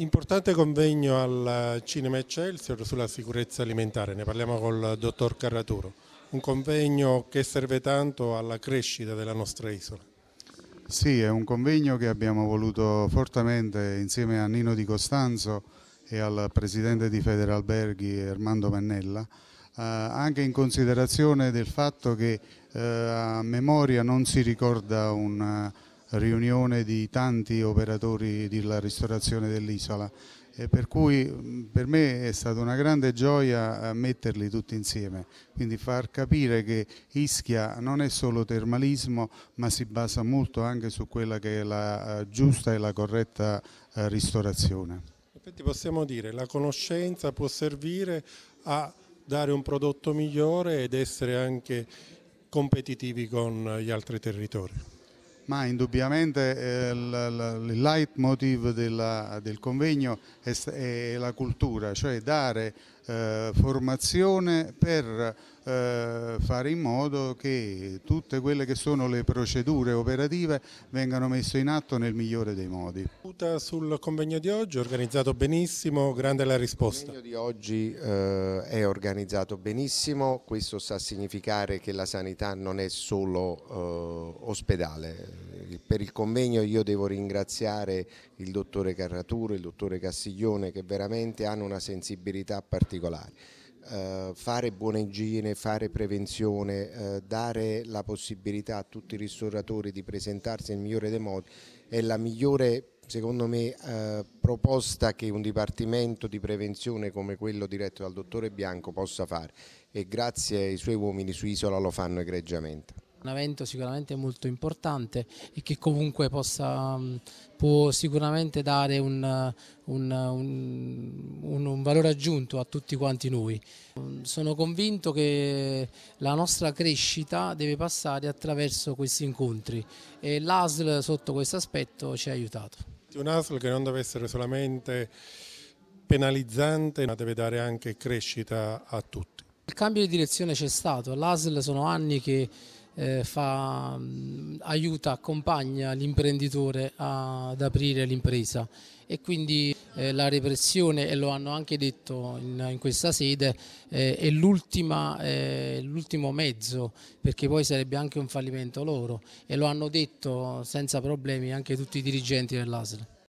Importante convegno al Cinema Excelsior sulla sicurezza alimentare, ne parliamo col dottor Carraturo. Un convegno che serve tanto alla crescita della nostra isola. Sì, è un convegno che abbiamo voluto fortemente insieme a Nino Di Costanzo e al presidente di Federalberghi Armando Mannella, eh, anche in considerazione del fatto che eh, a memoria non si ricorda un riunione di tanti operatori della ristorazione dell'isola e per cui per me è stata una grande gioia eh, metterli tutti insieme, quindi far capire che Ischia non è solo termalismo ma si basa molto anche su quella che è la eh, giusta e la corretta eh, ristorazione. Infatti possiamo dire che la conoscenza può servire a dare un prodotto migliore ed essere anche competitivi con gli altri territori ma indubbiamente eh, il leitmotiv della, del convegno è, è, la cultura, cioè dare eh, formazione per eh, fare in modo che tutte quelle che sono le procedure operative vengano messe in atto nel migliore dei modi. Sul convegno di oggi, organizzato benissimo, grande la risposta. Il convegno di oggi eh, è organizzato benissimo, questo sta a significare che la sanità non è solo eh, ospedale, per il convegno io devo ringraziare il dottore Carraturo, il dottore Castiglione che veramente hanno una sensibilità particolare. Eh, fare buona igiene, fare prevenzione, eh, dare la possibilità a tutti i ristoratori di presentarsi nel migliore dei modi è la migliore secondo me eh, proposta che un dipartimento di prevenzione come quello diretto dal dottore Bianco possa fare e grazie ai suoi uomini su Isola lo fanno egregiamente un evento sicuramente molto importante e che comunque possa, mm, può sicuramente dare un, un, un, un, valore aggiunto a tutti quanti noi. Mm, sono convinto che la nostra crescita deve passare attraverso questi incontri e l'ASL sotto questo aspetto ci ha aiutato. Un ASL che non deve essere solamente penalizzante ma deve dare anche crescita a tutti. Il cambio di direzione c'è stato, l'ASL sono anni che eh, fa, mm, aiuta, accompagna l'imprenditore ad aprire l'impresa e quindi eh, la repressione, e lo hanno anche detto in, in questa sede, eh, è eh, l'ultimo mezzo perché poi sarebbe anche un fallimento loro e lo hanno detto senza problemi anche tutti i dirigenti dell'ASL.